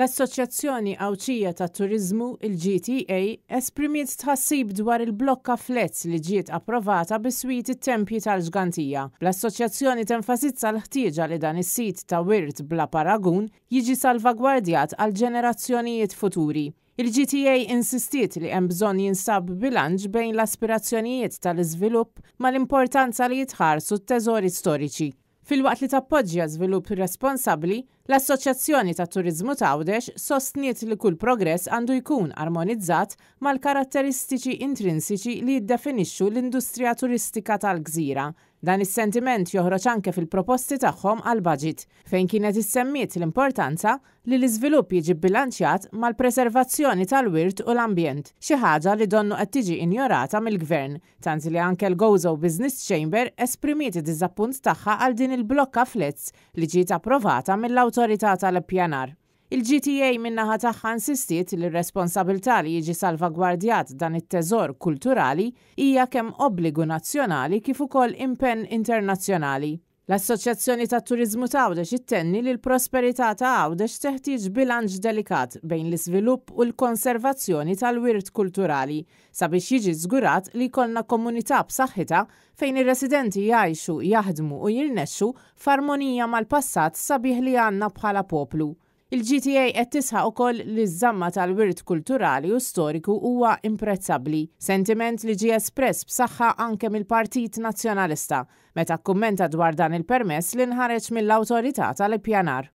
L-Assoċjazzjoni Awċija ta' Turizmu, il-GTA, esprimiet tħassib dwar il-blokka flets li ġiet approvata bis-swit it-tempji tal-ġgantija. L-Assoċjazzjoni tenfasizza l-ħtieġa li dan is-sit ta' wirt bla paragun jiġi salvagwardjat għal ġenerazzjonijiet futuri. Il-GTA insistiet li hemm bżonn jinsab bilanċ bejn l-aspirazzjonijiet tal-iżvilupp mal-importanza li jitħarsu t-teżori storiċi. Fil-waqt li tappoġġja żvilupp responsabbli, L-Assoċjazzjoni ta' Turizmu Tawdex sostniet li kull progress għandu jkun armonizzat mal-karatteristiċi intrinsiċi li jiddefinixxu l-industrija turistika tal-gżira. Dan is-sentiment joħroġ anke fil-proposti tagħhom għal budget fejn kienet issemmiet l-importanza li l-iżvilupp jiġi bilanċjat mal-preservazzjoni tal-wirt u l-ambjent, xi ħaġa li donnu qed tiġi injorata mill-gvern, tant li anke l-Gozo Business Chamber esprimiet id-diżappunt tagħha għal din il-blokka flets li ġiet approvata mill-awtor l autorità tal-Pjanar. Il-GTA minnaħa tagħha insistiet li r-responsabilità li jiġi salvagwardjat dan it-teżor kulturali hija kemm obbligu nazzjonali kif ukoll impenn internazzjonali. L-Assoċjazzjoni ta' Turizmu ta' Għawdex ittenni li l-prosperità ta' Għawdex teħtieġ bilanċ delikat bejn l-iżvilupp u l-konservazzjoni tal-wirt kulturali sabiex jiġi żgurat li konna komunità b'saħħitha fejn ir-residenti jgħixu, jaħdmu u jirnexxu f'armonija mal-passat sabiħ li għandna bħala poplu. Il-GTA qed tisħaq ukoll li żamma tal-wirt kulturali u storiku huwa imprezzabbli, sentiment li ġie espress b'saħħa anke mill-Partit Nazzjonalista meta kkummenta dwar dan il-permess li nħareġ mill-awtorità tal-ippjanar.